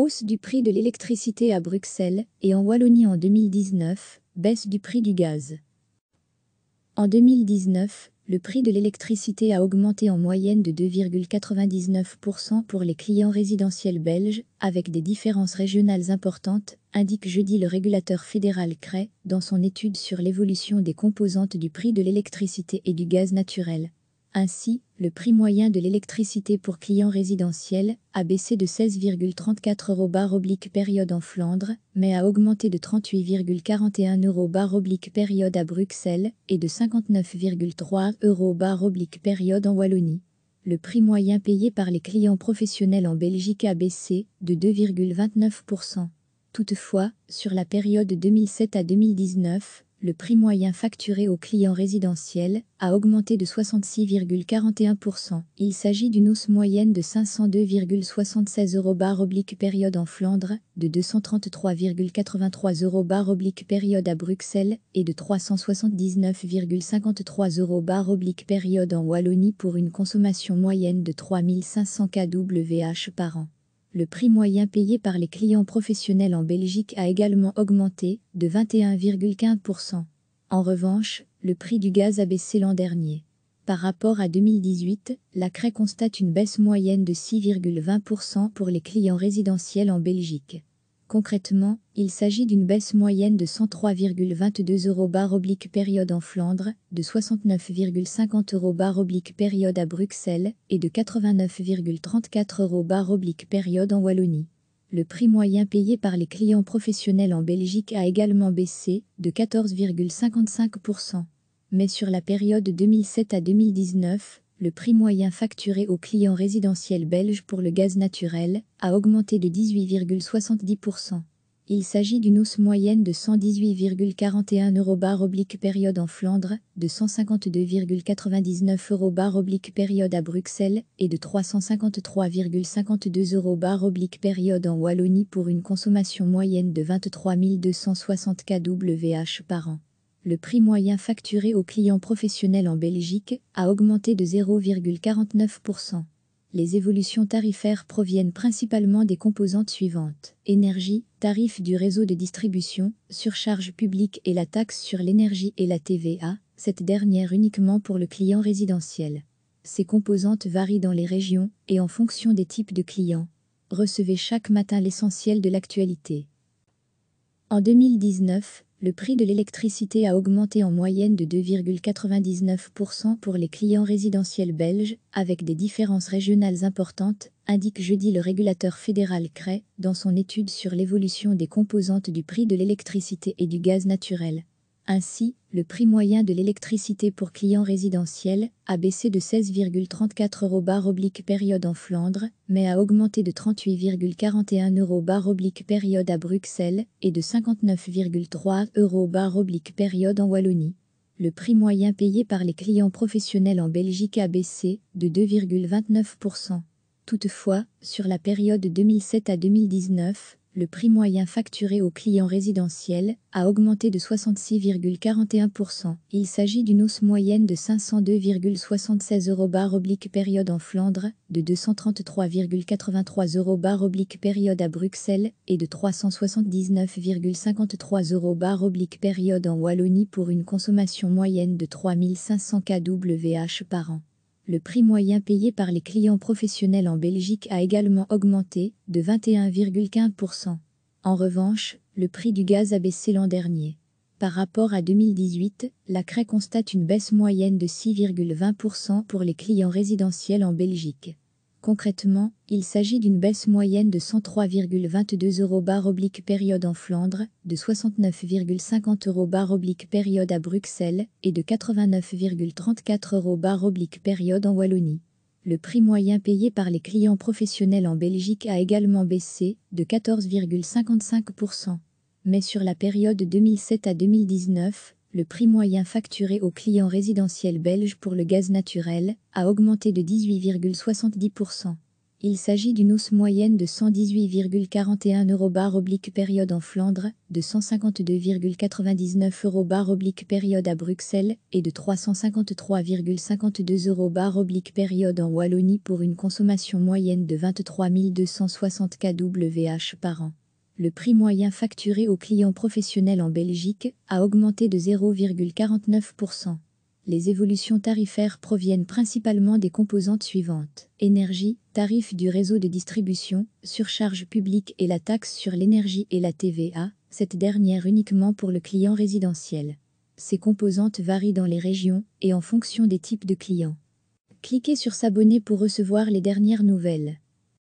hausse du prix de l'électricité à Bruxelles et en Wallonie en 2019, baisse du prix du gaz. En 2019, le prix de l'électricité a augmenté en moyenne de 2,99% pour les clients résidentiels belges, avec des différences régionales importantes, indique jeudi le régulateur fédéral CREI dans son étude sur l'évolution des composantes du prix de l'électricité et du gaz naturel. Ainsi, le prix moyen de l'électricité pour clients résidentiels a baissé de 16,34 euros barre période en Flandre, mais a augmenté de 38,41 euros oblique période à Bruxelles et de 59,3 euros oblique période en Wallonie. Le prix moyen payé par les clients professionnels en Belgique a baissé de 2,29%. Toutefois, sur la période 2007 à 2019, le prix moyen facturé aux clients résidentiels a augmenté de 66,41%. Il s'agit d'une hausse moyenne de 502,76 euros oblique période en Flandre, de 233,83 euros oblique période à Bruxelles et de 379,53 euros oblique période en Wallonie pour une consommation moyenne de 3500 kWh par an. Le prix moyen payé par les clients professionnels en Belgique a également augmenté, de 21,15%. En revanche, le prix du gaz a baissé l'an dernier. Par rapport à 2018, la CRE constate une baisse moyenne de 6,20% pour les clients résidentiels en Belgique. Concrètement, il s'agit d'une baisse moyenne de 103,22 euros barre oblique période en Flandre, de 69,50 euros barre oblique période à Bruxelles et de 89,34 euros barre oblique période en Wallonie. Le prix moyen payé par les clients professionnels en Belgique a également baissé de 14,55%. Mais sur la période 2007 à 2019, le prix moyen facturé aux clients résidentiels belges pour le gaz naturel a augmenté de 18,70%. Il s'agit d'une hausse moyenne de 118,41 euros oblique période en Flandre, de 152,99 euros bar oblique période à Bruxelles et de 353,52 euros bar oblique période en Wallonie pour une consommation moyenne de 23 260 kWh par an le prix moyen facturé aux clients professionnels en Belgique a augmenté de 0,49%. Les évolutions tarifaires proviennent principalement des composantes suivantes. Énergie, tarif du réseau de distribution, surcharge publique et la taxe sur l'énergie et la TVA, cette dernière uniquement pour le client résidentiel. Ces composantes varient dans les régions et en fonction des types de clients. Recevez chaque matin l'essentiel de l'actualité. En 2019, le prix de l'électricité a augmenté en moyenne de 2,99% pour les clients résidentiels belges, avec des différences régionales importantes, indique jeudi le régulateur fédéral Cray, dans son étude sur l'évolution des composantes du prix de l'électricité et du gaz naturel. Ainsi, le prix moyen de l'électricité pour clients résidentiels a baissé de 16,34 euros oblique période en Flandre, mais a augmenté de 38,41 euros oblique période à Bruxelles et de 59,3 euros oblique période en Wallonie. Le prix moyen payé par les clients professionnels en Belgique a baissé de 2,29%. Toutefois, sur la période 2007 à 2019, le prix moyen facturé aux clients résidentiels a augmenté de 66,41%. Il s'agit d'une hausse moyenne de 502,76 euros barre oblique période en Flandre, de 233,83 euros barre oblique période à Bruxelles et de 379,53 euros barre oblique période en Wallonie pour une consommation moyenne de 3500 kWh par an. Le prix moyen payé par les clients professionnels en Belgique a également augmenté, de 21,15%. En revanche, le prix du gaz a baissé l'an dernier. Par rapport à 2018, la CRE constate une baisse moyenne de 6,20% pour les clients résidentiels en Belgique. Concrètement, il s'agit d'une baisse moyenne de 103,22 euros barre oblique période en Flandre, de 69,50 euros barre oblique période à Bruxelles et de 89,34 euros barre oblique période en Wallonie. Le prix moyen payé par les clients professionnels en Belgique a également baissé de 14,55%. Mais sur la période 2007 à 2019, le prix moyen facturé aux clients résidentiels belges pour le gaz naturel a augmenté de 18,70%. Il s'agit d'une hausse moyenne de 118,41 euros bar oblique période en Flandre, de 152,99 euros bar oblique période à Bruxelles et de 353,52 euros bar oblique période en Wallonie pour une consommation moyenne de 23 260 kWh par an le prix moyen facturé aux clients professionnels en Belgique a augmenté de 0,49%. Les évolutions tarifaires proviennent principalement des composantes suivantes. Énergie, tarifs du réseau de distribution, surcharge publique et la taxe sur l'énergie et la TVA, cette dernière uniquement pour le client résidentiel. Ces composantes varient dans les régions et en fonction des types de clients. Cliquez sur S'abonner pour recevoir les dernières nouvelles.